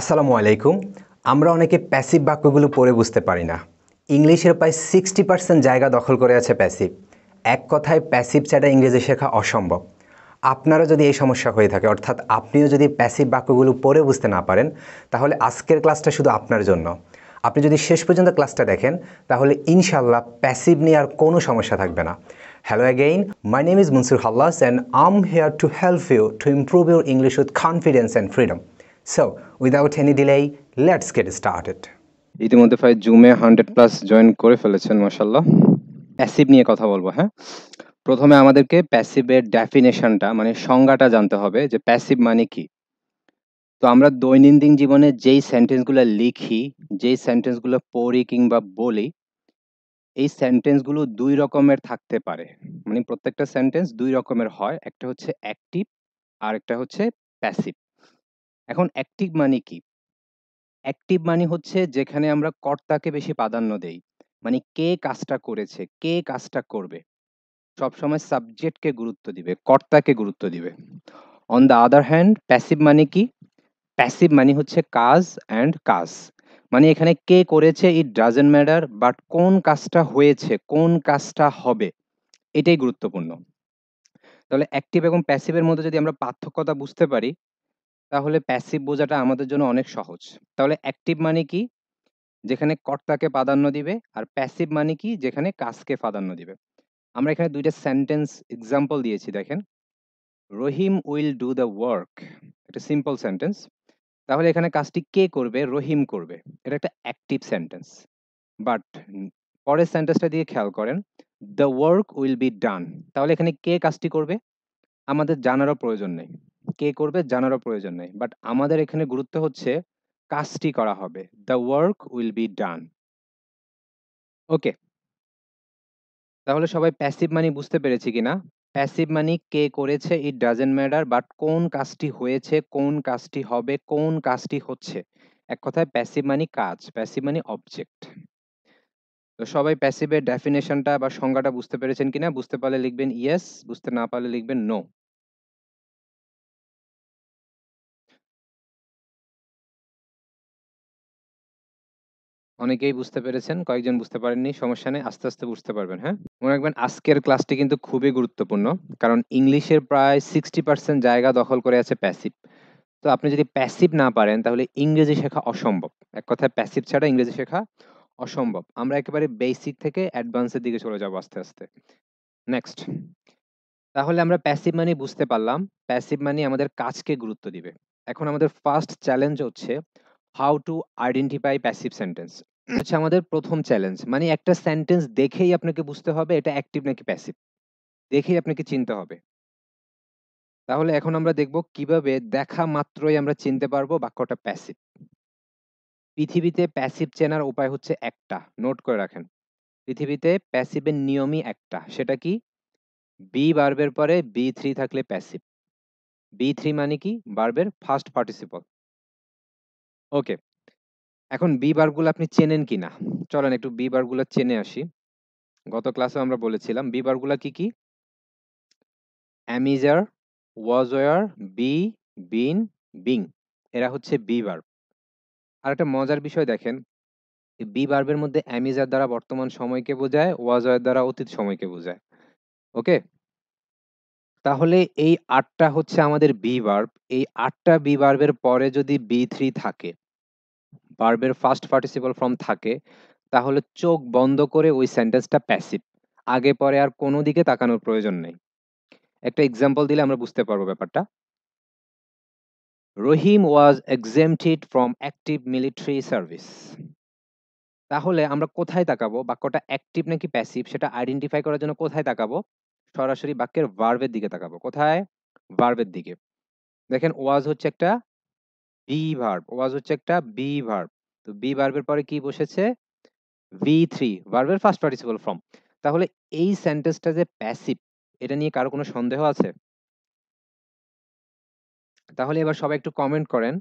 আসসালামু আলাইকুম আমরা অনেকে প্যাসিভ বাক্যগুলো পড়ে বুঝতে পারি না ইংলিশের প্রায় সিক্সটি পার্সেন্ট জায়গা দখল করে আছে প্যাসিভ এক কথায় প্যাসিভ ছাড়া ইংরেজি শেখা অসম্ভব আপনারা যদি এই সমস্যা হয়ে থাকে অর্থাৎ আপনিও যদি প্যাসিভ বাক্যগুলো পড়ে বুঝতে না পারেন তাহলে আজকের ক্লাসটা শুধু আপনার জন্য আপনি যদি শেষ পর্যন্ত ক্লাসটা দেখেন তাহলে ইনশাল্লাহ প্যাসিভ নিয়ে আর কোনো সমস্যা থাকবে না hello again my name is Mansur Hallas and I'm here to help you to improve your English with confidence and freedom So without any delay, let's get started. ইতিমধ্যে ভাই জুমে হান্ড্রেড প্লাস জয়েন করে ফেলেছেন মাসাল্লাহ প্যাসিভ নিয়ে কথা বলবো হ্যাঁ প্রথমে আমাদেরকে প্যাসিভের ডেফিনেশনটা মানে সংজ্ঞাটা জানতে হবে যে প্যাসিভ মানে কি তো আমরা দৈনন্দিন জীবনে যেই সেন্টেন্সগুলো লিখি যেই সেন্টেন্সগুলো পড়ি কিংবা বলি এই সেন্টেন্সগুলো দুই রকমের থাকতে পারে মানে প্রত্যেকটা সেন্টেন্স দুই রকমের হয় একটা হচ্ছে অ্যাক্টিভ আর একটা হচ্ছে প্যাসিভ এখন অ্যাক্টিভ মানি কি অ্যাক্টিভ মানি হচ্ছে যেখানে আমরা কর্তাকে বেশি প্রাধান্য দেই মানে কে কাজটা করেছে কে কাজটা করবে সবসময় সাবজেক্টকে গুরুত্ব দিবে কর্তাকে গুরুত্ব দিবে on the other hand passive মানে কি প্যাসিভ মানি হচ্ছে কাজ অ্যান্ড কাজ মানে এখানে কে করেছে ইট ডাজেন্ট ম্যাটার বাট কোন কাজটা হয়েছে কোন কাজটা হবে এটাই গুরুত্বপূর্ণ তাহলে অ্যাক্টিভ এবং প্যাসিভের মধ্যে যদি আমরা পার্থক্যটা বুঝতে পারি তাহলে প্যাসিভ বোঝাটা আমাদের জন্য অনেক সহজ। তাহলে অ্যাক্টিভ মানে কি? যেখানে কর্তাকে প্রাধান্য দিবে। আর প্যাসিভ মানে কি? যেখানে কাজকে প্রাধান্য দিবে। আমরা এখানে দুইটা সেন্টেন্স এক্সাম্পল দিয়েছি দেখেন। Rahim will do the work. একটা সিম্পল সেন্টেন্স। তাহলে এখানে কাজটি কে করবে? রহিম করবে। এটা একটা অ্যাক্টিভ সেন্টেন্স। বাট পরের সেন্টেন্সটা দিয়ে খেয়াল করেন। The work will be done. তাহলে এখানে কে কাজটি করবে? আমাদের জানারও প্রয়োজন নেই। কে করবে জানারও প্রয়োজন নেই বাট আমাদের এখানে গুরুত্ব হচ্ছে কাজটি করা হবে the work will be done okay তাহলে সবাই প্যাসিভ মানি বুঝতে পেরেছি কিনা প্যাসিভ মানি কে করেছে ইট ডাজেন্ট ম্যাটার বাট কোন কাজটি হয়েছে কোন কাজটি হবে কোন কাজটি হচ্ছে এক কথায় প্যাসিভ মানি কাজ প্যাসিভ মানি অবজেক্ট তো সবাই প্যাসিভের ডেফিনেশনটা বা সংজ্ঞাটা বুঝতে পেরেছেন কিনা বুঝতে পারলে লিখবেন ইয়েস বুঝতে না পারলে লিখবেন নো অনেকেই বুঝতে পেরেছেন কয়েকজন বুঝতে পারেননি সমস্যা নেই আস্তে আস্তে বুঝতে পারবেন হ্যাঁ মনে রাখবেন আজকের ক্লাসটি কিন্তু খুবই গুরুত্বপূর্ণ কারণ ইংলিশের প্রায় সিক্সটি পার্সেন্ট জায়গা দখল করে আছে প্যাসিভ তো আপনি যদি প্যাসিভ না পারেন তাহলে ইংরেজি শেখা অসম্ভব এক কথায় প্যাসিভ ছাড়া ইংরেজি শেখা অসম্ভব আমরা একেবারে বেসিক থেকে অ্যাডভান্সের দিকে চলে যাবো আস্তে আস্তে নেক্সট তাহলে আমরা প্যাসিভ মানি বুঝতে পারলাম প্যাসিভ মানি আমাদের কাজকে গুরুত্ব দিবে এখন আমাদের ফার্স্ট চ্যালেঞ্জ হচ্ছে how to identify passive sentence হচ্ছে আমাদের প্রথম চ্যালেঞ্জ মানে একটা সেন্টেন্স দেখেই আপনাকে বুঝতে হবে এটা অ্যাক্টিভ নাকি প্যাসিভ দেখেই আপনাকে চিনতে হবে তাহলে এখন আমরা দেখব কিভাবে দেখা মাত্রই আমরা চিনতে পারবো বাক্যটা প্যাসিভ পৃথিবীতে প্যাসিভ চেনার উপায় হচ্ছে একটা নোট করে রাখেন পৃথিবীতে প্যাসিভের নিয়মই একটা সেটা কি বি বার্বের পরে বি থ্রি থাকলে প্যাসিভ বি থ্রি মানে কি বার্বের ফার্স্ট পার্টিসিপল ওকে। এখন বি বারগুলো আপনি চেনেন কিনা? চলেন একটু বি বারগুলো চেনে আসি। গত ক্লাসে আমরা বলেছিলাম বি বারগুলো কি, কি? Am is are, was be, been, being এরা হচ্ছে বি বার্ব। একটা মজার বিষয় দেখেন, বি বার্বের মধ্যে অ্যামিজার দ্বারা বর্তমান সময়কে বোঝায়, ওয়াজ দ্বারা অতীত সময়কে বোঝায়। ওকে? তাহলে এই আটটা হচ্ছে আমাদের বি ভার্ব এই আটটা বি ভার্বের পরে যদি বি থ্রি থাকে ভার্বের ফার্স্ট পার্টিসিপাল ফর্ম থাকে তাহলে চোখ বন্ধ করে ওই সেন্টেন্সটা প্যাসিভ আগে পরে আর কোনো দিকে তাকানোর প্রয়োজন নেই একটা এক্সাম্পল দিলে আমরা বুঝতে পারবো ব্যাপারটা Rahim was exempted from active military service তাহলে আমরা কোথায় তাকাবো বাক্যটা অ্যাক্টিভ নাকি প্যাসিভ সেটা আইডেন্টিফাই করার জন্য কোথায় তাকাবো সরাসরি বাক্যের ভার্বের দিকে তাকাবো কোথায় ভার্বের দিকে দেখেন ওয়াজ হচ্ছে একটা বি ভার্ব ওয়াজ হচ্ছে একটা বি ভার্ব তো বি ভার্বের পরে কি বসেছে ভি থ্রি ভার্বের ফার্স্ট পার্টিসিপল ফর্ম তাহলে এই সেন্টেন্সটা যে প্যাসিভ এটা নিয়ে কারো কোনো সন্দেহ আছে তাহলে এবার সবাই একটু কমেন্ট করেন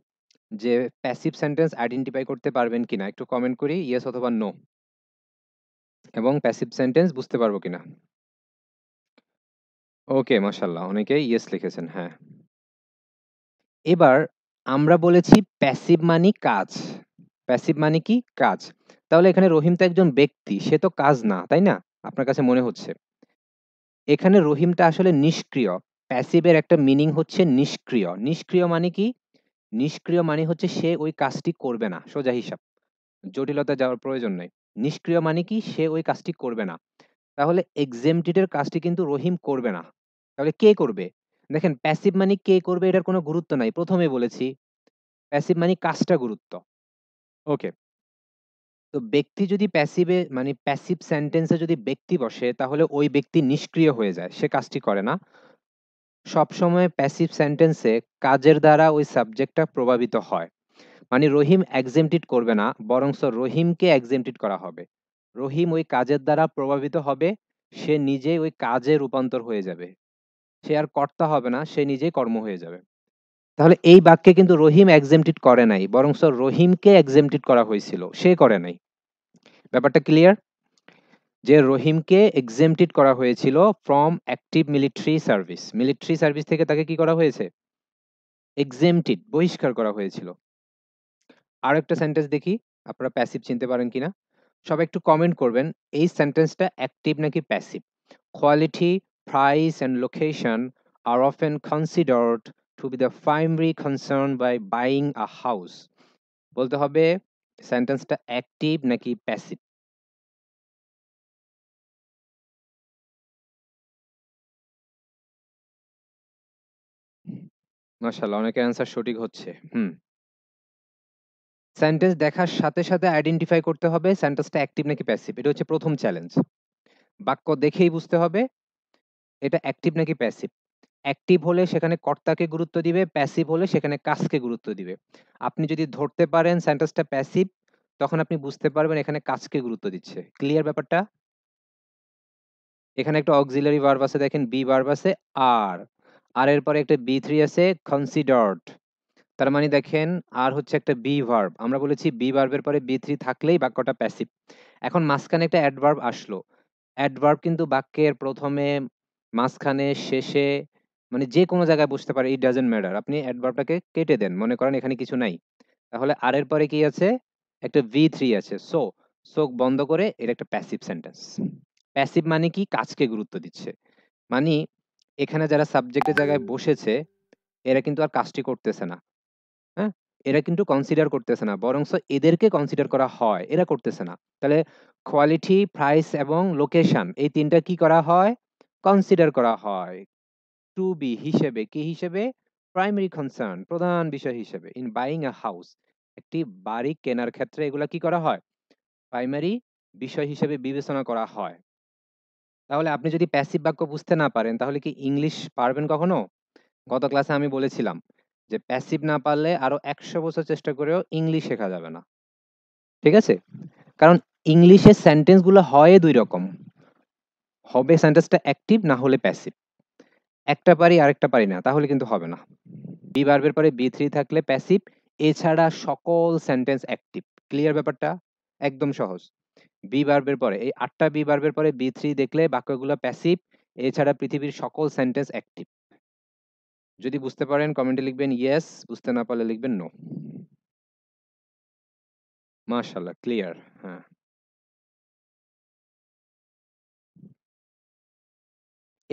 যে প্যাসিভ সেন্টেন্স আইডেন্টিফাই করতে পারবেন কিনা একটু কমেন্ট করি ইয়েস অথবা নো এবং প্যাসিভ সেন্টেন্স বুঝতে পারবো কিনা ওকে মাশাআল্লাহ অনেকে ইয়েস লিখেছেন হ্যাঁ। এবার আমরা বলেছি প্যাসিভ মানি কাজ। প্যাসিভ মানি কি? কাজ। তাহলে এখানে রহিম তো একজন ব্যক্তি, সে তো কাজ না, তাই না? আপনার কাছে মনে হচ্ছে। এখানে রহিমটা আসলে নিষ্ক্রিয়। প্যাসিভের একটা মিনিং হচ্ছে নিষ্ক্রিয়। নিষ্ক্রিয় মানে কি? নিষ্ক্রিয় মানে হচ্ছে সে ওই কাজটি করবে না। সোজা হিসাব। জটিলতা যাওয়ার প্রয়োজন নেই নিষ্ক্রিয় মানে কি? সে ওই কাজটি করবে না। তাহলে এক্সেম্পটেড কাজটি কিন্তু রহিম করবে না। তাহলে কে করবে দেখেন প্যাসিভ মানে কে করবে এটার কোনো গুরুত্ব নাই প্রথমে বলেছি প্যাসিভ মানে কাজটা গুরুত্ব ওকে তো ব্যক্তি যদি প্যাসিভে মানে প্যাসিভ সেন্টেন্সে যদি ব্যক্তি বসে তাহলে ওই ব্যক্তি নিষ্ক্রিয় হয়ে যায় সে কাজটি করে না সবসময় প্যাসিভ সেন্টেন্সে কাজের দ্বারা ওই সাবজেক্টটা প্রভাবিত হয় মানে রহিম এক্সেমটিড করবে না বরংস রহিমকে এক্সেমটিড করা হবে রহিম ওই কাজের দ্বারা প্রভাবিত হবে সে নিজেই ওই কাজে রূপান্তর হয়ে যাবে সে আর কর্তা হবে না সে নিজেই কর্ম হয়ে যাবে তাহলে এই বাক্যে কিন্তু রহিম এক্সেমটিড করে নাই বরং রহিমকে এক্সেমটিড করা হয়েছিল সে করে নাই ব্যাপারটা ক্লিয়ার যে রহিমকে এক্সেমটিড করা হয়েছিল from active military service military service থেকে তাকে কি করা হয়েছে এক্সেমটিড বহিষ্কার করা হয়েছিল আর একটা সেন্টেন্স দেখি আপনারা প্যাসিভ চিনতে পারেন কিনা সবাই একটু কমেন্ট করবেন এই সেন্টেন্সটা অ্যাক্টিভ নাকি passive quality price and location are often considered to be the primary concern by buying a house বলতে হবে সেন্টেন্সটা অ্যাক্টিভ নাকি প্যাসিভ মাশাআল্লাহ অনেকের অ্যান্সার সঠিক হচ্ছে হুম সেন্টেন্স দেখার সাথে সাথে আইডেন্টিফাই করতে হবে সেন্টেন্সটা অ্যাক্টিভ নাকি প্যাসিভ এটা হচ্ছে প্রথম চ্যালেঞ্জ বাক্য দেখেই বুঝতে হবে এটা অ্যাক্টিভ নাকি প্যাসিভ? অ্যাক্টিভ হলে সেখানে কর্তাকে গুরুত্ব দিবে, প্যাসিভ হলে সেখানে কাজকে গুরুত্ব দিবে। আপনি যদি ধরতে পারেন সেন্টেন্সটা প্যাসিভ, তখন আপনি বুঝতে পারবেন এখানে কাজকে গুরুত্ব দিচ্ছে। ক্লিয়ার ব্যাপারটা? এখানে একটা অক্সিলারি ভার্ব আছে দেখেন বি ভার্ব আছে আর আর এর পরে একটা বি থ্রি আছে কনসিডর্ড তার মানে দেখেন আর হচ্ছে একটা বি ভার্ব আমরা বলেছি বি ভার্বের পরে বি থ্রি থাকলেই বাক্যটা প্যাসিভ। এখন মাঝখানে একটা অ্যাডভার্ব আসলো। অ্যাডভার্ব কিন্তু বাক্যের প্রথমে মাঝখানে, শেষে মানে যে কোনো জায়গায় বসতে পারে ইট ডাজেন্ট ম্যাটার। আপনি অ্যাডভার্বটাকে কেটে দেন। মনে করেন এখানে কিছু নাই। তাহলে আর এর পরে কি আছে? একটা ভি থ্রি আছে। সো, চোখ বন্ধ করে এর একটা প্যাসিভ সেন্টেন্স। প্যাসিভ মানে কি? কাজকে গুরুত্ব দিচ্ছে। মানে এখানে যারা সাবজেক্টের জায়গায় বসেছে এরা কিন্তু আর কাজটি করতেছে না। হ্যাঁ? এরা কিন্তু কনসিডার করতেছে না। বরঞ্চ এদেরকে কনসিডার করা হয়। এরা করতেছে না। তাহলে কোয়ালিটি, প্রাইস এবং লোকেশন এই তিনটা কি করা হয়? কনসিডার করা হয় টু বি হিসেবে কি হিসেবে প্রাইমারি কনসার্ন প্রধান বিষয় হিসেবে ইন বাইং এ হাউস একটি বাড়ি কেনার ক্ষেত্রে এগুলা কি করা হয় প্রাইমারি বিষয় হিসেবে বিবেচনা করা হয় তাহলে আপনি যদি প্যাসিভ বাক্য বুঝতে না পারেন তাহলে কি ইংলিশ পারবেন কখনো গত ক্লাসে আমি বলেছিলাম যে প্যাসিভ না পারলে আরো একশো বছর চেষ্টা করেও ইংলিশ শেখা যাবে না ঠিক আছে কারণ ইংলিশে সেন্টেন্সগুলো হয় দুই রকম হবে সেন্টেন্সটা অ্যাক্টিভ না হলে প্যাসিভ একটা পারি আরেকটা পারি না তাহলে কিন্তু হবে না বি বার্বের পরে বি থ্রি থাকলে প্যাসিভ এছাড়া সকল সেন্টেন্স অ্যাক্টিভ ক্লিয়ার ব্যাপারটা একদম সহজ বি বার্বের পরে এই আটটা বি বার্বের পরে বি থ্রি দেখলে বাক্যগুলো প্যাসিভ এছাড়া পৃথিবীর সকল সেন্টেন্স অ্যাক্টিভ যদি বুঝতে পারেন কমেন্টে লিখবেন ইয়েস বুঝতে না পারলে লিখবেন নো মাশাল্লাহ ক্লিয়ার হ্যাঁ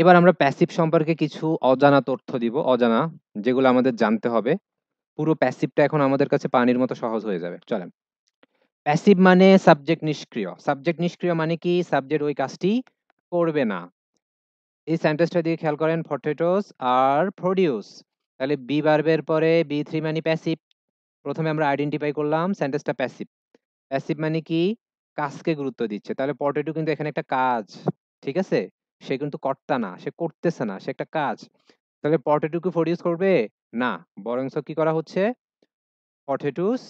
এবার আমরা প্যাসিভ সম্পর্কে কিছু অজানা তথ্য দিব অজানা যেগুলো আমাদের জানতে হবে পুরো প্যাসিভটা এখন আমাদের কাছে পানির মতো সহজ হয়ে যাবে চলেন প্যাসিভ মানে সাবজেক্ট নিষ্ক্রিয় সাবজেক্ট নিষ্ক্রিয় মানে কি সাবজেক্ট ওই কাজটি করবে না এই সেন্টেন্সটা দিয়ে খেয়াল করেন ফটেটোস আর প্রডিউস তাহলে বি বার্বের পরে বি থ্রি মানে প্যাসিভ প্রথমে আমরা আইডেন্টিফাই করলাম সেন্টেন্সটা প্যাসিভ প্যাসিভ মানে কি কাজকে গুরুত্ব দিচ্ছে তাহলে পটেটো কিন্তু এখানে একটা কাজ ঠিক আছে সে কিন্তু কর্তা না সে করতেছে না সে একটা কাজ তাহলে পটেটো কি প্রডিউস করবে না বরংস কি করা হচ্ছে পটেটুস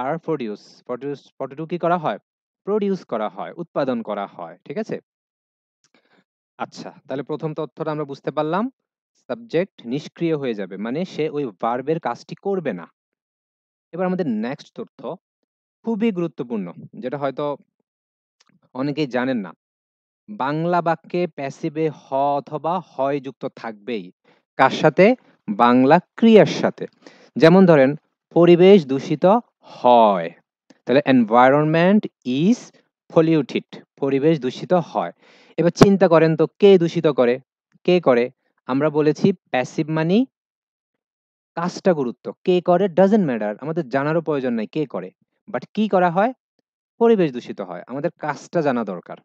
আর প্রডিউস পটেটুস পটেটো কি করা হয় প্রডিউস করা হয় উৎপাদন করা হয় ঠিক আছে আচ্ছা তাহলে প্রথম তথ্যটা আমরা বুঝতে পারলাম সাবজেক্ট নিষ্ক্রিয় হয়ে যাবে মানে সে ওই ভার্বের কাজটি করবে না এবার আমাদের নেক্সট তথ্য খুবই গুরুত্বপূর্ণ যেটা হয়তো অনেকেই জানেন না বাংলা বাক্যে প্যাসিভে হ অথবা হয় যুক্ত থাকবেই কার সাথে বাংলা ক্রিয়ার সাথে যেমন ধরেন পরিবেশ দূষিত হয় তাহলে এনভায়রনমেন্ট ইজ পলিউটেড পরিবেশ দূষিত হয় এবার চিন্তা করেন তো কে দূষিত করে কে করে আমরা বলেছি প্যাসিভ মানি কাজটা গুরুত্ব কে করে ডাজেন্ট ম্যাটার আমাদের জানারও প্রয়োজন নাই কে করে বাট কি করা হয় পরিবেশ দূষিত হয় আমাদের কাজটা জানা দরকার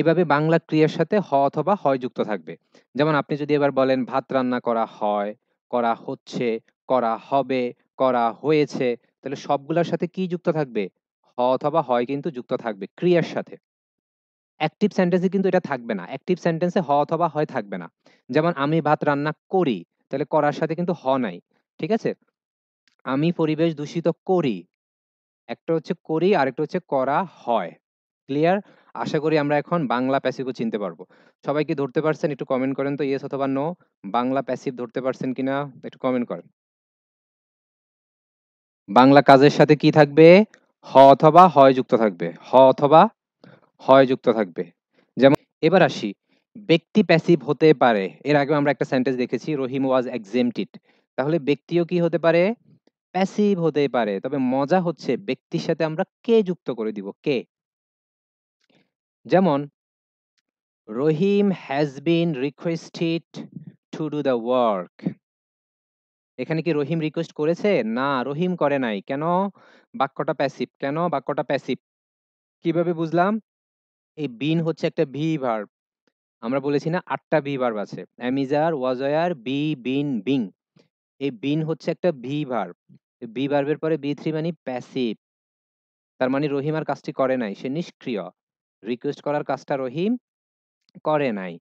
এভাবে বাংলা ক্রিয়ার সাথে হ অথবা হয় যুক্ত থাকবে যেমন আপনি যদি এবার বলেন ভাত রান্না করা হয় করা হচ্ছে করা হবে করা হয়েছে তাহলে সবগুলোর সাথে কি যুক্ত থাকবে হ অথবা হয় কিন্তু যুক্ত থাকবে ক্রিয়ার সাথে অ্যাক্টিভ সেন্টেন্সে কিন্তু এটা থাকবে না অ্যাক্টিভ সেন্টেন্সে হ অথবা হয় থাকবে না যেমন আমি ভাত রান্না করি তাহলে করার সাথে কিন্তু হ নাই ঠিক আছে আমি পরিবেশ দূষিত করি একটা হচ্ছে করি আরেকটা হচ্ছে করা হয় ক্লিয়ার আশা করি আমরা এখন বাংলা প্যাসিভও চিনতে পারবো সবাই কি ধরতে পারছেন একটু কমেন্ট করেন তো ইয়েস অথবা নো বাংলা প্যাসিভ ধরতে পারছেন কিনা একটু কমেন্ট করেন বাংলা কাজের সাথে কি থাকবে হ অথবা হয় যুক্ত থাকবে হ অথবা হয় যুক্ত থাকবে যেমন এবার আসি ব্যক্তি প্যাসিভ হতে পারে এর আগে আমরা একটা সেন্টেন্স দেখেছি রহিম ওয়াজ এক্সেমটিড তাহলে ব্যক্তিও কি হতে পারে প্যাসিভ হতে পারে তবে মজা হচ্ছে ব্যক্তির সাথে আমরা কে যুক্ত করে দিব কে যেমন Rahim has been requested to do the work এখানে কি রহিম রিকোয়েস্ট করেছে না রহিম করে নাই কেন বাক্যটা প্যাসিভ কেন বাক্যটা প্যাসিভ কিভাবে বুঝলাম এই বিন হচ্ছে একটা ভি ভার্ব আমরা বলেছি না আটটা ভি ভার্ব আছে am is are was were be been being এই বিন হচ্ছে একটা ভি ভার্ব বি ভার্বের পরে বি থ্রি মানে প্যাসিভ তার মানে রহিম আর কাজটি করে নাই সে নিষ্ক্রিয় রিকোয়েস্ট করার কাজটা রহিম করে নাই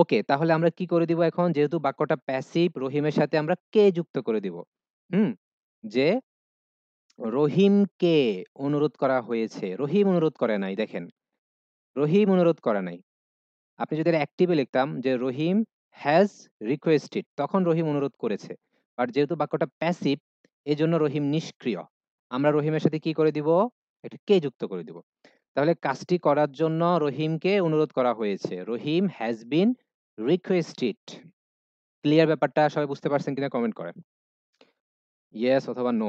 ওকে তাহলে আমরা কি করে দিব এখন যেহেতু বাক্যটা প্যাসিভ রহিমের সাথে আমরা কে যুক্ত করে দিব হুম যে রহিমকে অনুরোধ করা হয়েছে রহিম অনুরোধ করে নাই দেখেন রহিম অনুরোধ করে নাই আপনি যদি অ্যাক্টিভে লিখতাম যে রহিম হ্যাজ রিকোয়েস্টেড তখন রহিম অনুরোধ করেছে বাট যেহেতু বাক্যটা প্যাসিভ এজন্য রহিম নিষ্ক্রিয় আমরা রহিমের সাথে কি করে দিব একটা কে যুক্ত করে দিব তাহলে কাজটি করার জন্য রহিমকে অনুরোধ করা হয়েছে Rahim has been requested clear ব্যাপারটা সবাই বুঝতে পারছেন কিনা কমেন্ট করেন ইয়েস অথবা নো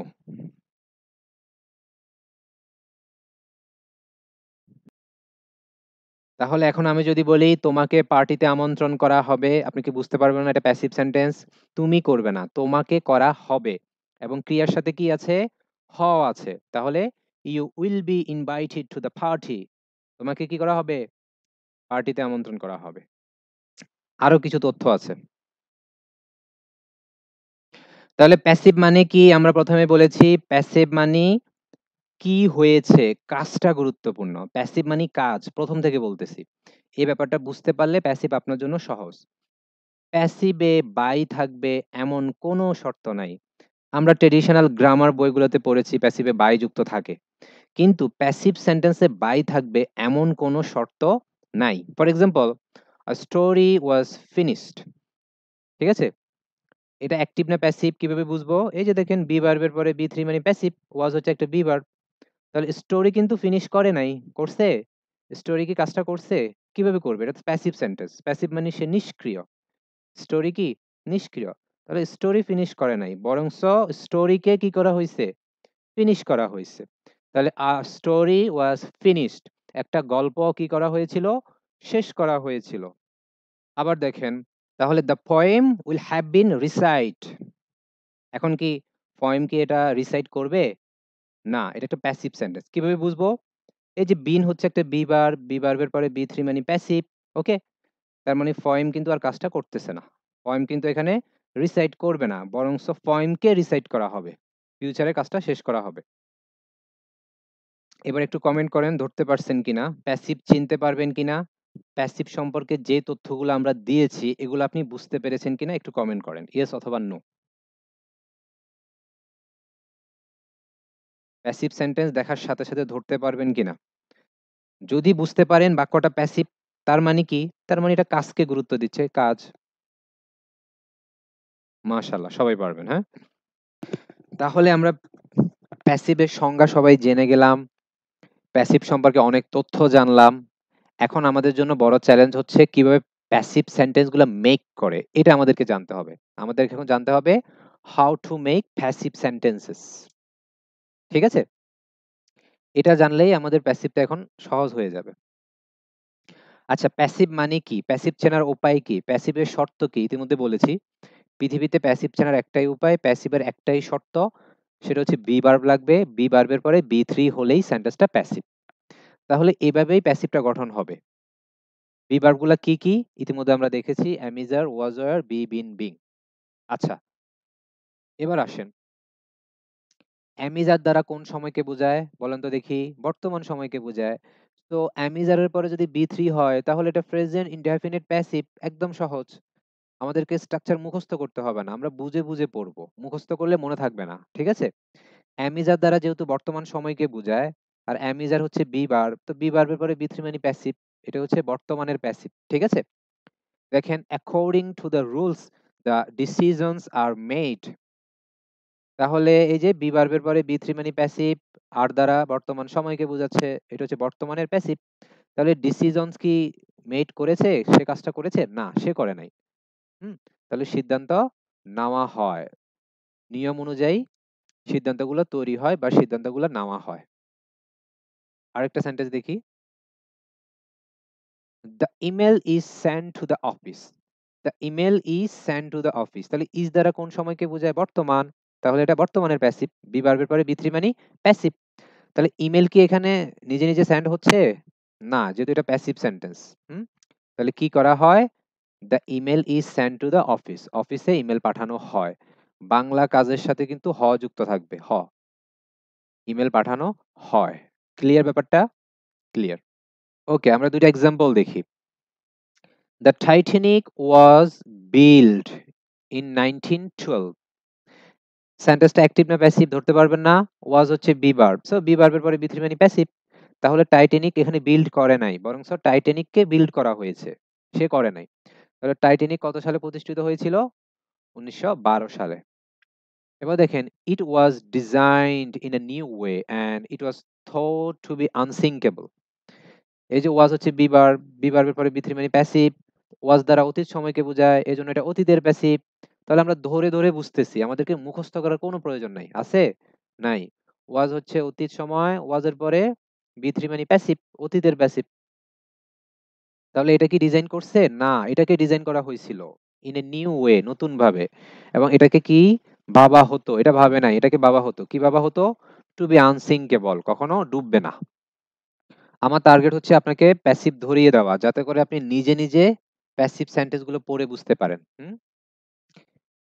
তাহলে এখন আমি যদি বলি তোমাকে পার্টিতে আমন্ত্রণ করা হবে আপনি কি বুঝতে পারবেন না এটা প্যাসিভ সেন্টেন্স তুমি করবে না তোমাকে করা হবে এবং ক্রিয়ার সাথে কি আছে হ আছে তাহলে you will be invited to the party তোমাকে কি করা হবে পার্টিতে আমন্ত্রণ করা হবে আরো কিছু তথ্য আছে তাহলে প্যাসিভ মানে কি আমরা প্রথমে বলেছি প্যাসিভ মানে কি হয়েছে কাজটা গুরুত্বপূর্ণ প্যাসিভ মানে কাজ প্রথম থেকে বলতেছি এই ব্যাপারটা বুঝতে পারলে প্যাসিভ আপনার জন্য সহজ প্যাসিভে বাই থাকবে এমন কোনো শর্ত নাই আমরা ট্রেডিশনাল গ্রামার বইগুলোতে পড়েছি প্যাসিভে বাই যুক্ত থাকে কিন্তু প্যাসিভ সেন্টেন্সে বাই থাকবে এমন কোনো শর্ত নাই for example story was finished ঠিক আছে এটা অ্যাক্টিভ না প্যাসিভ কীভাবে বুঝবো এই যে দেখেন বি বার্বের পরে বি থ্রি মানে প্যাসিভ ওয়াজ হচ্ছে একটা বি বার্ব তাহলে স্টোরি কিন্তু ফিনিশ করে নাই করছে স্টোরি কি কাজটা করছে কিভাবে করবে এটা প্যাসিভ সেন্টেন্স প্যাসিভ মানে সে নিষ্ক্রিয় স্টোরি কি নিষ্ক্রিয় তাহলে স্টোরি ফিনিশ করে নাই বরংস স্টোরিকে কি করা হয়েছে ফিনিশ করা হয়েছে তাহলে আ স্টোরি ওয়াজ ফিনিশড একটা গল্প কি করা হয়েছিল শেষ করা হয়েছিল আবার দেখেন তাহলে the poem will have been recite এখন কি পয়েম কি এটা রিসাইট করবে না এটা একটা প্যাসিভ সেন্টেন্স কিভাবে বুঝবো এই যে বিন হচ্ছে একটা বি বার বি বার্বের পরে বি থ্রি মানে প্যাসিভ ওকে তার মানে ফয়েম কিন্তু আর কাজটা করতেছে না ফয়েম কিন্তু এখানে রিসাইট করবে না বরং ফয়েমকে রিসাইট করা হবে ফিউচারে কাজটা শেষ করা হবে এবার একটু কমেন্ট করেন ধরতে পারছেন কিনা প্যাসিভ চিনতে পারবেন কিনা প্যাসিভ সম্পর্কে যে তথ্যগুলো আমরা দিয়েছি এগুলো আপনি বুঝতে পেরেছেন কিনা একটু কমেন্ট করেন ইয়েস অথবা নো প্যাসিভ সেন্টেন্স দেখার সাথে সাথে ধরতে পারবেন কিনা যদি বুঝতে পারেন বাক্যটা প্যাসিভ তার মানে কি তার মানে এটা কাজকে গুরুত্ব দিচ্ছে কাজ মাশাল্লাহ সবাই পারবেন হ্যাঁ তাহলে আমরা প্যাসিভের সংজ্ঞা সবাই জেনে গেলাম প্যাসিভ সম্পর্কে অনেক তথ্য জানলাম এখন আমাদের জন্য বড় চ্যালেঞ্জ হচ্ছে কিভাবে প্যাসিভ সেন্টেন্সগুলো মেক করে এটা আমাদেরকে জানতে হবে আমাদেরকে এখন জানতে হবে how to make passive sentences ঠিক আছে এটা জানলেই আমাদের প্যাসিভটা এখন সহজ হয়ে যাবে আচ্ছা প্যাসিভ মানে কি প্যাসিভ চেনার উপায় কি প্যাসিভের শর্ত কি ইতিমধ্যে বলেছি পৃথিবীতে প্যাসিভ চেনার একটাই উপায় প্যাসিভের একটাই শর্ত সেটা হচ্ছে বি বার্ব লাগবে বি বার্বের পরে বি থ্রি হলেই সেন্টেন্সটা প্যাসিভ তাহলে এভাবেই প্যাসিভটা গঠন হবে বি বার্বগুলা কি কি ইতিমধ্যে আমরা দেখেছি am is are was were be been being আচ্ছা এবার আসেন অ্যামিজার দ্বারা কোন সময়কে বোঝায় বলেন তো দেখি বর্তমান সময়কে বোঝায় তো অ্যামিজারের পরে যদি বি থ্রি হয় তাহলে এটা প্রেজেন্ট ইনডেফিনিট প্যাসিভ একদম সহজ আমাদেরকে স্ট্রাকচার মুখস্থ করতে হবে না আমরা বুঝে বুঝে পড়ব মুখস্থ করলে মনে থাকবে না ঠিক আছে অ্যামিজার দ্বারা যেহেতু বর্তমান সময়কে বোঝায় আর অ্যামিজার হচ্ছে বি বার তো বি বারের পরে বি থ্রি মানে প্যাসিভ এটা হচ্ছে বর্তমানের প্যাসিভ ঠিক আছে দেখেন according to the rules the decisions are made তাহলে এই যে বি বার্বের পরে বি থ্রি মানে প্যাসিভ আর দ্বারা বর্তমান সময়কে বোঝাচ্ছে এটা হচ্ছে বর্তমানের প্যাসিভ তাহলে ডিসিশনস কি মেড করেছে সে কাজটা করেছে না সে করে নাই হুম তাহলে সিদ্ধান্ত নেওয়া হয় নিয়ম অনুযায়ী সিদ্ধান্তগুলো তৈরি হয় বা সিদ্ধান্তগুলো নেওয়া হয় আরেকটা সেন্টেন্স দেখি the email is send to the office the email is send to the office তাহলে ইজ দ্বারা কোন সময়কে বোঝায় বর্তমান তাহলে এটা বর্তমানের প্যাসিভ বিবার্বের পরে বিথ্রি মানে প্যাসিভ তাহলে ইমেল কি এখানে নিজে নিজে সেন্ড হচ্ছে না যেহেতু এটা প্যাসিভ সেন্টেন্স হুম তাহলে কি করা হয় the email is send to the office অফিসে ইমেল পাঠানো হয় বাংলা কাজের সাথে কিন্তু হ যুক্ত থাকবে হ ইমেল পাঠানো হয় ক্লিয়ার ব্যাপারটা ক্লিয়ার ওকে আমরা দুটো এক্সাম্পল দেখি the Titanic was build in nineteen twelve সেন্টেন্সটা অ্যাক্টিভ না প্যাসিভ ধরতে পারবেন না ওয়াজ হচ্ছে বি বার্ব সো বি বার্বের পরে বি থ্রি মানে প্যাসিভ তাহলে টাইটানিক এখানে বিল্ড করে নাই বরং টাইটানিককে বিল্ড করা হয়েছে সে করে নাই তাহলে টাইটানিক কত সালে প্রতিষ্ঠিত হয়েছিল উনিশশো সালে এবার দেখেন it was designed in a new way and it was thought to be unsinkable এই যে ওয়াজ হচ্ছে বিবার বিবার ব্যাপারে বিথ্রি মানে প্যাসিভ ওয়াজ দ্বারা অতীত সময়কে বোঝায় এই জন্য এটা অতীতের প্যাসিভ তাহলে আমরা ধরে ধরে বুঝতেছি আমাদেরকে মুখস্থ করার কোনো প্রয়োজন নাই আছে নাই ওয়াজ হচ্ছে অতীত সময় ওয়াজের পরে বিথ্রি মানে প্যাসিভ অতীতের প্যাসিভ তাহলে এটা কি ডিজাইন করছে না এটাকে ডিজাইন করা হয়েছিল ইন এ নিউ ওয়ে নতুন ভাবে এবং এটাকে কি বাবা হতো এটা ভাবে না এটাকে বাবা হতো কি বাবা হতো টু বি আনসিঙ্কেবল কখনো ডুববে না আমার টার্গেট হচ্ছে আপনাকে প্যাসিভ ধরিয়ে দেওয়া যাতে করে আপনি নিজে নিজে প্যাসিভ সেন্টেন্সগুলো পড়ে বুঝতে পারেন হুম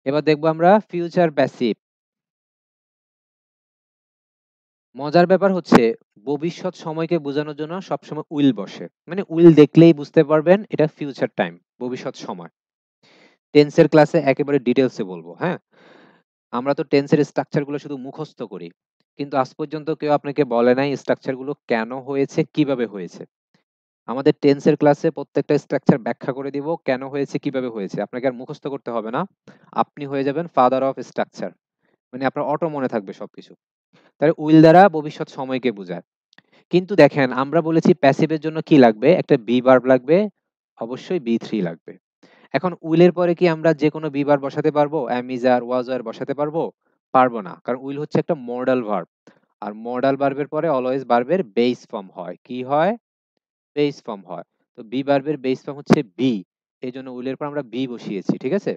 এবার দেখবো আমরা ফিউচার প্যাসিভ মজার ব্যাপার হচ্ছে ভবিষ্যৎ সময়কে বোঝানোর জন্য সবসময় উইল বসে মানে উইল দেখলেই বুঝতে পারবেন এটা ফিউচার টাইম ভবিষ্যৎ সময় টেন্সের ক্লাসে একেবারে ডিটেলসে বলবো হ্যাঁ আমরা তো টেন্সের স্ট্রাকচারগুলো শুধু মুখস্থ করি কিন্তু আজ পর্যন্ত কেউ আপনাকে বলে নাই স্ট্রাকচারগুলো কেন হয়েছে কিভাবে হয়েছে আমাদের টেন্সের ক্লাসে প্রত্যেকটা স্ট্রাকচার ব্যাখ্যা করে দিব কেন হয়েছে কিভাবে হয়েছে আপনাকে আর মুখস্থ করতে হবে না আপনি হয়ে যাবেন ফাদার অফ স্ট্রাকচার মানে আপনার অটো মনে থাকবে সবকিছু তাহলে উইল দ্বারা ভবিষ্যৎ সময়কে বোঝায় কিন্তু দেখেন আমরা বলেছি প্যাসিভের জন্য কি লাগবে একটা বি বার্ব লাগবে অবশ্যই বি থ্রি লাগবে এখন উইলের পরে কি আমরা যে কোনো বি বার্ব বসাতে পারবো অ্যামিজার ওয়াজার বসাতে পারবো পারবো না কারণ উইল হচ্ছে একটা মডাল ভার্ব আর মডাল ভার্বের পরে অলওয়েজ ভার্বের বেস ফর্ম হয় কি হয় বেস ফর্ম হয় তো বি ভার্বের বেস ফর্ম হচ্ছে বি এই জন্য উইলের পর আমরা বি বসিয়েছি ঠিক আছে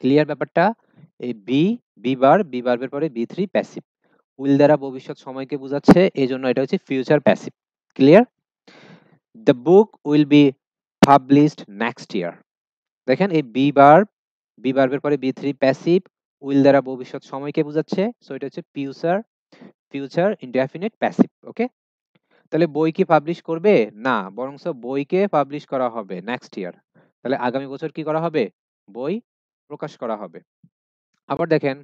ক্লিয়ার ব্যাপারটা এই বি বি বার বি বার্বের পরে বি থ্রি প্যাসিভ উইল দ্বারা ভবিষ্যৎ সময়কে বোঝাচ্ছে এই জন্য এটা হচ্ছে future passive clear the book will be published next year দেখেন এই বি বার বি বার্বের পরে বি থ্রি প্যাসিভ উইল দ্বারা ভবিষ্যৎ সময়কে বোঝাচ্ছে সো এটা হচ্ছে future future indefinite passive okay তাহলে বই কি পাবলিশ করবে না বরং বইকে পাবলিশ করা হবে নেক্সট ইয়ার তাহলে আগামী বছর কি করা হবে বই প্রকাশ করা হবে আবার দেখেন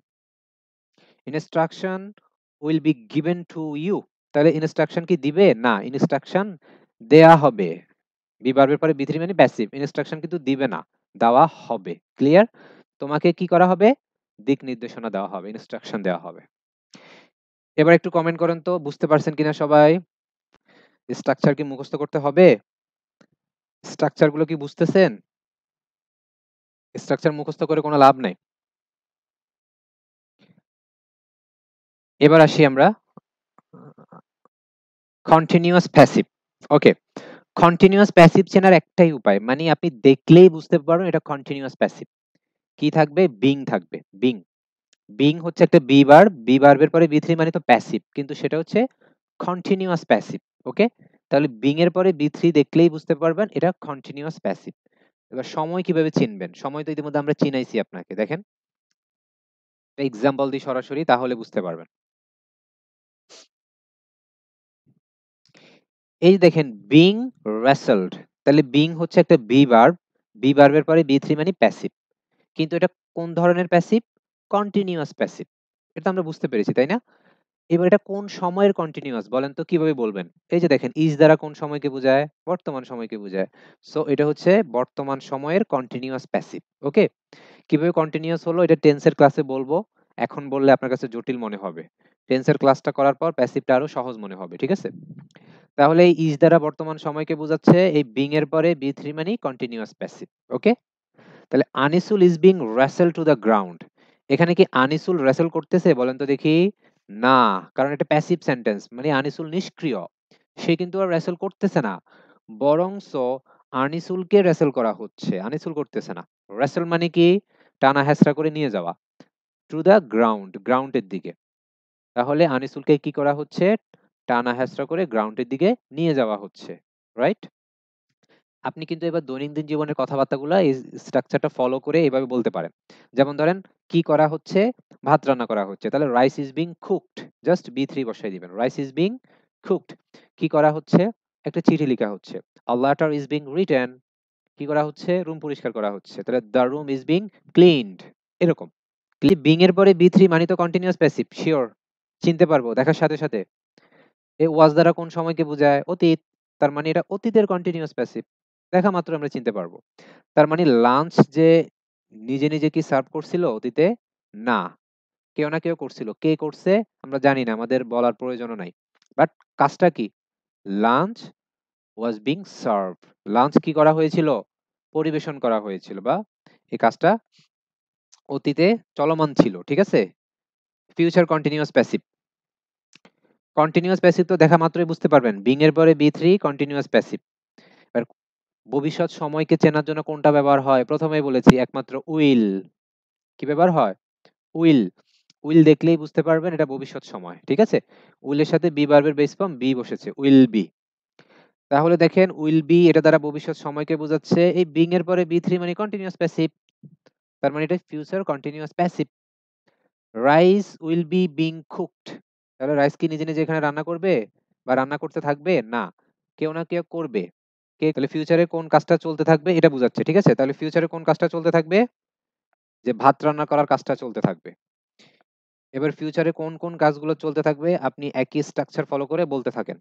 instruction will be given to you তাহলে ইনস্ট্রাকশন কি দিবে না ইনস্ট্রাকশন দেয়া হবে বিবার্বের পরে বিথ্রি মানে প্যাসিভ ইনস্ট্রাকশন কিন্তু দিবে না দেওয়া হবে ক্লিয়ার তোমাকে কি করা হবে দিক নির্দেশনা দেওয়া হবে ইনস্ট্রাকশন দেওয়া হবে এবার একটু কমেন্ট করেন তো বুঝতে পারছেন কিনা সবাই স্ট্রাকচার কি মুখস্থ করতে হবে স্ট্রাকচারগুলো কি বুঝতেছেন স্ট্রাকচার মুখস্থ করে কোনো লাভ নেই এবার আসি আমরা continuous passive okay continuous passive চেনার একটাই উপায় মানে আপনি দেখলেই বুঝতে পারবেন এটা কন্টিনিউয়াস প্যাসিভ কি থাকবে বিং থাকবে বিং বিং হচ্ছে একটা বি বার বি বার্বের পরে বি থ্রি মানে তো প্যাসিভ কিন্তু সেটা হচ্ছে কন্টিনিউয়াস প্যাসিভ ওকে তাহলে বিং এর পরে বি থ্রি দেখলেই বুঝতে পারবেন এটা কন্টিনিউয়াস প্যাসিভ এবার সময় কিভাবে চিনবেন সময় তো ইতিমধ্যে আমরা চিনাইছি আপনাকে দেখেন এক্সাম্পল দিই সরাসরি তাহলে বুঝতে পারবেন এই দেখেন বিং রেসল্ড তাহলে বিং হচ্ছে একটা বি বার্ব বি বার্বের পরে বি থ্রি মানে প্যাসিভ কিন্তু এটা কোন ধরনের প্যাসিভ কন্টিনিউয়াস প্যাসিভ এটা আমরা বুঝতে পেরেছি তাই না এবার এটা কোন সময়ের কন্টিনিউয়াস বলেন তো কিভাবে বলবেন এই যে দেখেন ইজ দ্বারা কোন সময়কে বোঝায় বর্তমান সময়কে বোঝায় সো এটা হচ্ছে বর্তমান সময়ের কন্টিনিউয়াস প্যাসিভ ওকে কিভাবে কন্টিনিউয়াস হলো এটা টেন্সের ক্লাসে বলবো এখন বললে আপনার কাছে জটিল মনে হবে টেন্সের ক্লাসটা করার পর প্যাসিভটা আরো সহজ মনে হবে ঠিক আছে তাহলে এই ইজ দ্বারা বর্তমান সময়কে বোঝাচ্ছে এই বিং এর পরে বি থ্রি মানে কন্টিনিউয়াস প্যাসিভ ওকে তাহলে Anisul is being wrestled to the ground এখানে কি আনিসুল রেসেল করতেছে বলেন তো দেখি না কারণ এটা প্যাসিভ সেন্টেন্স মানে আনিসুল নিষ্ক্রিয় সে কিন্তু আর রেসেল করতেছে না বরংস আনিসুলকে রেসেল করা হচ্ছে আনিসুল করতেছে না রেসেল মানে কি টানা হেসরা করে নিয়ে যাওয়া টু দ্য গ্রাউন্ড গ্রাউন্ডের দিকে তাহলে আনিসুলকে কি করা হচ্ছে টানা হেসরা করে গ্রাউন্ডের দিকে নিয়ে যাওয়া হচ্ছে রাইট আপনি কিন্তু এবার দৈনন্দিন জীবনের কথাবার্তাগুলো এই স্ট্রাকচারটা ফলো করে এভাবে বলতে পারেন যেমন ধরেন কি করা হচ্ছে ভাত রান্না করা হচ্ছে তাহলে rice is being cooked just V three বসাই দিবেন রাইস ইজ বিং কুকড কি করা হচ্ছে একটা চিঠি লেখা হচ্ছে a letter is being written কি করা হচ্ছে রুম পরিষ্কার করা হচ্ছে তাহলে the room is being cleaned এরকম বিং এর পরে বি থ্রি মানে তো কন্টিনিউয়াস প্যাসিভ শিওর চিনতে পারবো দেখার সাথে সাথে এ ওয়াজ দ্বারা কোন সময়কে বোঝায় অতীত তার মানে এটা অতীতের কন্টিনিউয়াস প্যাসিভ দেখা মাত্র আমরা চিনতে পারবো তার মানে লাঞ্চ যে নিজে নিজে কি সার্ভ করছিল অতীতে না কেউ না কেউ করছিল কে করছে আমরা জানি না আমাদের বলার প্রয়োজনও নাই বাট কাজটা কি lunch was being serve lunch কি করা হয়েছিল পরিবেশন করা হয়েছিল বা এই কাজটা অতীতে চলমান ছিল ঠিক আছে future continuous passive continuous passive তো দেখা মাত্রই বুঝতে পারবেন বিং এর পরে বি থ্রি কন্টিনিউয়াস প্যাসিভ এবার ভবিষ্যৎ সময়কে চেনার জন্য কোনটা ব্যবহার হয় প্রথমেই বলেছি একমাত্র উইল কি ব্যবহার হয় উইল উইল দেখলেই বুঝতে পারবেন এটা ভবিষ্যৎ সময় ঠিক আছে উইলের সাথে বি বার্বের বেস ফর্ম বি বসেছে উইল বি তাহলে দেখেন উইল বি এটা দ্বারা ভবিষ্যৎ সময়কে বোঝাচ্ছে এই বিং এর পরে বি থ্রি মানে কন্টিনিউয়াস প্যাসিভ তার মানে এটা future continuous passive rice will be being cooked তাহলে রাইস কি নিজে নিজে এখানে রান্না করবে বা রান্না করতে থাকবে না কেউ না কেউ করবে কে তাহলে ফিউচারে কোন কাজটা চলতে থাকবে এটা বোঝাচ্ছে ঠিক আছে তাহলে ফিউচারে কোন কাজটা চলতে থাকবে যে ভাত রান্না করার কাজটা চলতে থাকবে এবার ফিউচারে কোন কোন কাজগুলো চলতে থাকবে আপনি একই স্ট্রাকচার ফলো করে বলতে থাকেন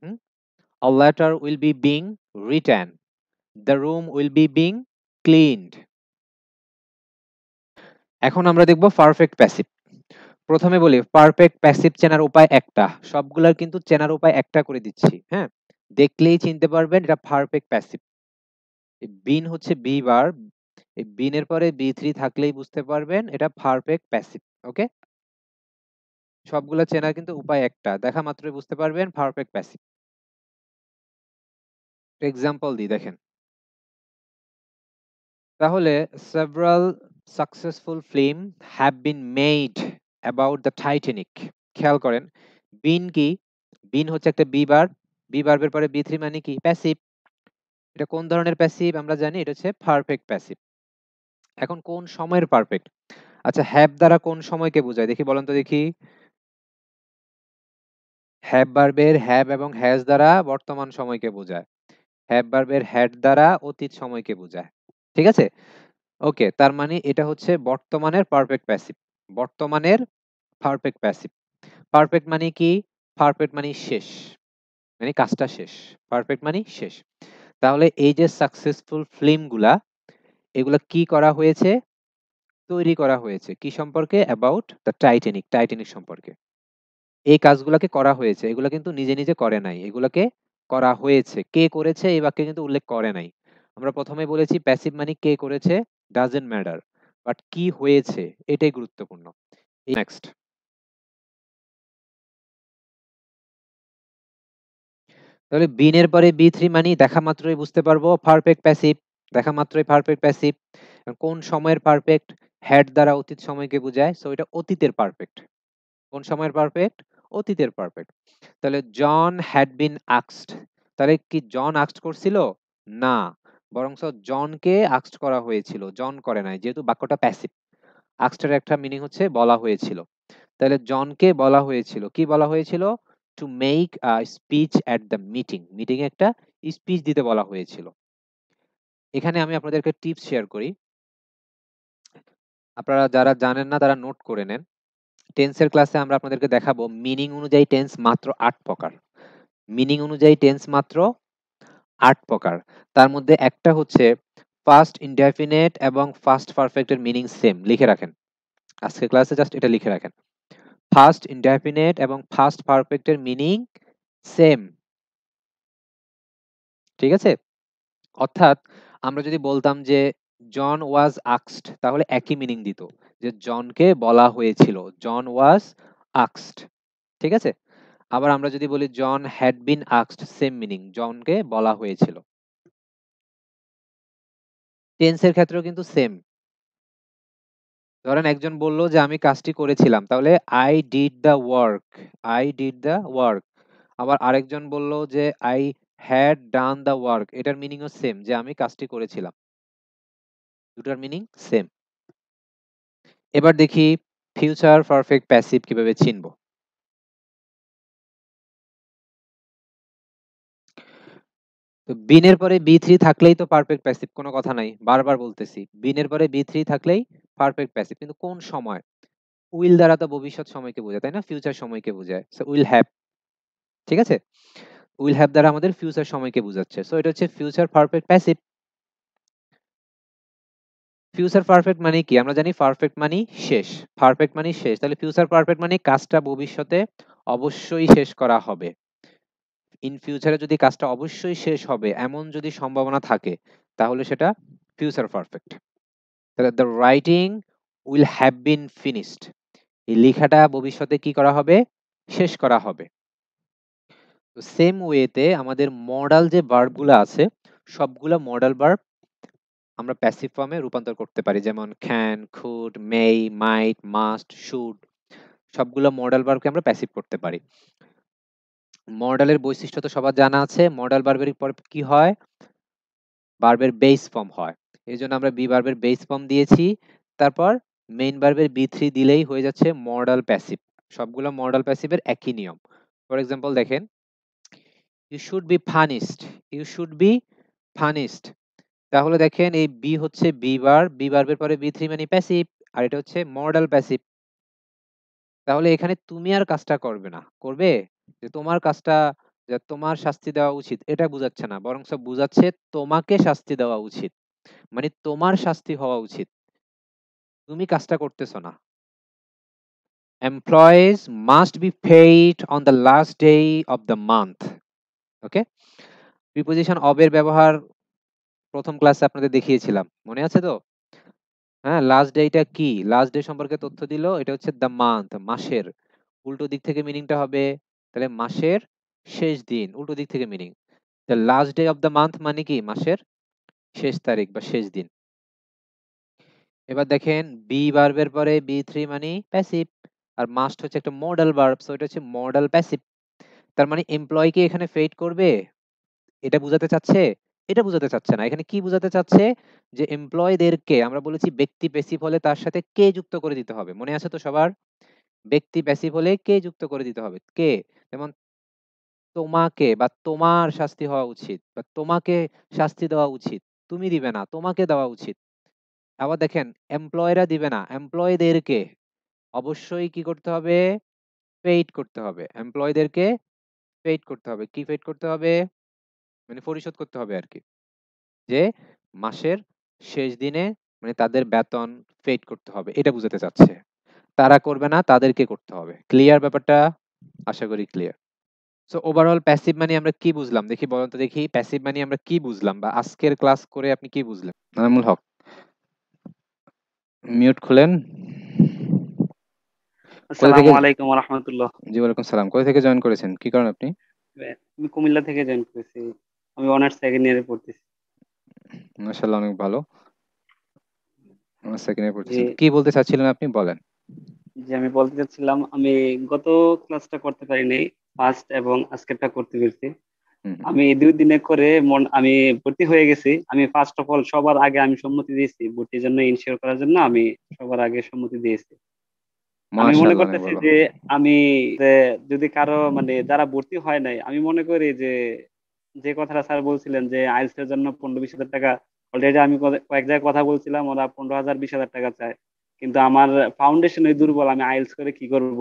a letter will be being return the room will be being being এখন আমরা দেখব পারফেক্ট প্যাসিভ প্রথমে বলি পারফেক্ট প্যাসিভ চেনার উপায় একটা সবগুলোর কিন্তু চেনার উপায় একটা করে দিচ্ছি হ্যাঁ দেখলেই চিনতে পারবেন এটা পারফেক্ট প্যাসিভ বিন হচ্ছে বি বার বিনের পরে বি থ্রি থাকলেই বুঝতে পারবেন এটা পারফেক্ট প্যাসিভ ওকে সবগুলো চেনার কিন্তু উপায় একটা দেখা মাত্রই বুঝতে পারবেন পারফেক্ট প্যাসিভ এক্সাম্পল দিই দেখেন তাহলে several successful film have been made about the Titanic খেয়াল করেন বিন কি বিন হচ্ছে একটা বি বার বি বার্বের পরে বি থ্রি মানে কি প্যাসিভ এটা কোন ধরনের প্যাসিভ আমরা জানি এটা হচ্ছে পারফেক্ট প্যাসিভ এখন কোন সময়ের পারফেক্ট আচ্ছা হ্যাভ দ্বারা কোন সময়কে বোঝায় দেখি বলেন তো দেখি হ্যাব বার্বের হ্যাব এবং হ্যাজ দ্বারা বর্তমান সময়কে বোঝায় হ্যাব বার্বের হ্যাড দ্বারা অতীত সময়কে বোঝায় ঠিক আছে ওকে তার মানে এটা হচ্ছে বর্তমানের পারফেক্ট প্যাসিভ বর্তমানের পারফেক্ট প্যাসিভ পারফেক্ট মানে কি পারফেক্ট মানে শেষ মানে কাজটা শেষ পারফেক্ট মানে শেষ তাহলে এই যে সাকসেসফুল ফিল্মগুলা এগুলা কি করা হয়েছে তৈরি করা হয়েছে কি সম্পর্কে অ্যাবাউট দ্য টাইটানিক টাইটানিক সম্পর্কে এই কাজগুলোকে করা হয়েছে এগুলো কিন্তু নিজে নিজে করে নাই এগুলোকে করা হয়েছে কে করেছে এই বাক্যে কিন্তু উল্লেখ করে নাই আমরা প্রথমে বলেছি প্যাসিভ মানে কে করেছে ডাজেন্ট ম্যাটার বাট কি হয়েছে এটাই গুরুত্বপূর্ণ নেক্সট তাহলে বিনের পরে বি থ্রি মানে দেখা মাত্রই বুঝতে পারবো পারফেক্ট প্যাসিভ দেখা মাত্রই পারফেক্ট প্যাসিভ কোন সময়ের পারফেক্ট হ্যাড দ্বারা অতীত সময়কে বোঝায় সো এটা অতীতের পারফেক্ট কোন সময়ের পারফেক্ট অতীতের পারফেক্ট তাহলে জন হ্যাড বিন আক্সড তাহলে কি জন আক্সড করছিল না বরংস জনকে আক্সড করা হয়েছিল জন করে নাই যেহেতু বাক্যটা প্যাসিভ আক্সডের একটা মিনিং হচ্ছে বলা হয়েছিল তাহলে জনকে বলা হয়েছিল কি বলা হয়েছিল to make speech at the meeting meeting একটা স্পিচ দিতে বলা হয়েছিল এখানে আমি আপনাদেরকে টিপস শেয়ার করি আপনারা যারা জানেন না তারা নোট করে নেন টেন্সের ক্লাসে আমরা আপনাদেরকে দেখাবো মিনিং অনুযায়ী টেন্স মাত্র আট প্রকার মিনিং অনুযায়ী টেন্স মাত্র আট প্রকার তার মধ্যে একটা হচ্ছে ফার্স্ট ইনডেফিনেট এবং ফার্স্ট পারফেক্টের মিনিং সেম লিখে রাখেন আজকে ক্লাসে জাস্ট এটা লিখে রাখেন ফার্স্ট ইনডেফিনেট এবং ফার্স্ট পারফেক্টের মিনিং সেম ঠিক আছে অর্থাৎ আমরা যদি বলতাম যে জন ওয়াজ আক্সড তাহলে একই মিনিং দিত যে জনকে বলা হয়েছিল জন ওয়াজ আক্সড ঠিক আছে আবার আমরা যদি বলি জন হ্যাড বিন আক্সড সেম মিনিং জনকে বলা হয়েছিল টেন্সের ক্ষেত্রেও কিন্তু সেম ধরেন একজন বলল যে আমি কাজটি করেছিলাম তাহলে I did the work I did the work আবার আরেকজন বলল যে I had done the work এটার মিনিংও সেম যে আমি কাজটি করেছিলাম দুটার মিনিং সেম এবার দেখি ফিউচার পারফেক্ট প্যাসিভ কিভাবে চিনব বিনের পরে বি থ্রি থাকলেই তো পারফেক্ট প্যাসিভ কোনো কথা নাই বারবার বলতেছি বিনের পরে বি থ্রি থাকলেই পারফেক্ট প্যাসিভ কিন্তু কোন সময় উইল দ্বারা তো ভবিষ্যৎ সময়কে বোঝায় তাই না ফিউচার সময়কে বোঝায় সো উইল হ্যাভ ঠিক আছে উইল হ্যাভ দ্বারা আমাদের ফিউচার সময়কে বোঝাচ্ছে সো এটা হচ্ছে future perfect passive future perfect মানে কি আমরা জানি পারফেক্ট মানে শেষ পারফেক্ট মানে শেষ তাহলে ফিউচার পারফেক্ট মানে কাজটা ভবিষ্যতে অবশ্যই শেষ করা হবে ইন ফিউচারে যদি কাজটা অবশ্যই শেষ হবে এমন যদি সম্ভাবনা থাকে তাহলে সেটা ফিউচার পারফেক্ট তাহলে the writing will have been finished এই লেখাটা ভবিষ্যতে কি করা হবে শেষ করা হবে সেম ওয়েতে আমাদের মডাল যে ভার্বগুলো আছে সবগুলো মডাল ভার্ব আমরা প্যাসিভ ফর্মে রূপান্তর করতে পারি যেমন can could may might must should সবগুলো মডেল বার্বকে আমরা প্যাসিভ করতে পারি মডেলের বৈশিষ্ট্য তো সবার জানা আছে মডেল বার্বের পর কি হয় বার্বের বেস ফর্ম হয় এই জন্য আমরা বি বার্বের বেস ফর্ম দিয়েছি তারপর মেইন বার্বের বি থ্রি দিলেই হয়ে যাচ্ছে মডেল প্যাসিভ সবগুলো মডেল প্যাসিভের একই নিয়ম ফর এক্সাম্পল দেখেন you should be punished you should be punished তাহলে দেখেন এই বি হচ্ছে বি বার বি বার্বের পরে বি থ্রি মানে প্যাসিভ আর এটা হচ্ছে মডেল প্যাসিভ তাহলে এখানে তুমি আর কাজটা করবে না করবে যে তোমার কাজটা যে তোমার শাস্তি দেওয়া উচিত এটা বুঝাচ্ছে না বরং সব বুঝাচ্ছে তোমাকে শাস্তি দেওয়া উচিত মানে তোমার শাস্তি হওয়া উচিত তুমি কাজটা করতেছো না employees must be paid on the last day of the month okay preposition of এর ব্যবহার প্রথম ক্লাসে আপনাদের দেখিয়েছিলাম মনে আছে তো হ্যাঁ লাস্ট ডে এটা কি লাস্ট ডে সম্পর্কে তথ্য দিল এটা হচ্ছে দ্য মান্থ মাসের উল্টো দিক থেকে মিনিংটা হবে তাহলে মাসের শেষ দিন উল্টো দিক থেকে meaning the last day of the month মানে কি মাসের শেষ তারিখ বা শেষ দিন এবার দেখেন বি বার্বের পরে বি থ্রি মানে প্যাসিভ আর মাস্ট হচ্ছে একটা মডেল বার্ব সো এটা হচ্ছে মডেল প্যাসিভ তার মানে এমপ্লয়কে এখানে ফেড করবে এটা বোঝাতে চাচ্ছে এটা বোঝাতে চাচ্ছে না এখানে কি বোঝাতে চাচ্ছে যে এমপ্লয়ীদেরকে আমরা বলেছি ব্যক্তি প্যাসিভ হলে তার সাথে কে যুক্ত করে দিতে হবে মনে আছে তো সবার ব্যক্তি প্যাসিভ হলে কে যুক্ত করে দিতে হবে কে যেমন তোমাকে বা তোমার শাস্তি হওয়া উচিত বা তোমাকে শাস্তি দেওয়া উচিত তুমি দিবে না তোমাকে দেওয়া উচিত আবার দেখেন এমপ্লয়রা দিবে না এমপ্লয়ীদেরকে অবশ্যই কি করতে হবে পেইড করতে হবে এমপ্লয়ীদেরকে পেইড করতে হবে কি পেইড করতে হবে মানে পরিশোধ করতে হবে আর কি যে মাসের শেষ দিনে মানে তাদের বেতন পেড করতে হবে এটা বুঝাতে চাচ্ছে তারা করবে না তাদেরকে করতে হবে ক্লিয়ার ব্যাপারটা আশা করি ক্লিয়ার সো ওভারঅল প্যাসিভ মানি আমরা কি বুঝলাম দেখি বলুন তো দেখি প্যাসিভ মানি আমরা কি বুঝলাম বা আজকের ক্লাস করে আপনি কি বুঝলেন নামুল হক মিউট খুলেন আসসালামু আলাইকুম ওয়া রাহমাতুল্লাহ জি ওয়া আলাইকুম সালাম কোথা থেকে জয়েন করেছেন কি কারণে আপনি আমি কুমিল্লা থেকে জয়েন করেছি আমি অনার্স সেকেন্ড ইয়ারে পড়তেছি মাশাআল্লাহ অনেক ভালো অনার্স সেকেন্ড ইয়ারে পড়তেছি কি বলতে চাচ্ছিলেন আপনি বলেন জি আমি বলতে চাচ্ছিলাম আমি গত ক্লাসটা করতে পারি নাই ফার্স্ট এবং আজকেরটা করতে পেরেছি আমি দুই দিনে করে মন আমি ভর্তি হয়ে গেছি আমি ফার্স্ট অফ অল সবার আগে আমি সম্মতি দিয়েছি ভর্তির জন্য ইনশিওর করার জন্য আমি সবার আগে সম্মতি দিয়েছি আমি মনে করতেছি যে আমি যদি কারো মানে যারা ভর্তি হয় নাই আমি মনে করি যে যে কথাটা স্যার বলছিলেন যে আইএলস এর জন্য পনেরো বিশ হাজার টাকা অলরেডি আমি কয়েক জায়গায় কথা বলছিলাম ওরা পনেরো হাজার বিশ হাজার টাকা চায় কিন্তু আমার ফাউন্ডেশন ওই দুর্বল আমি আইস করে কি করব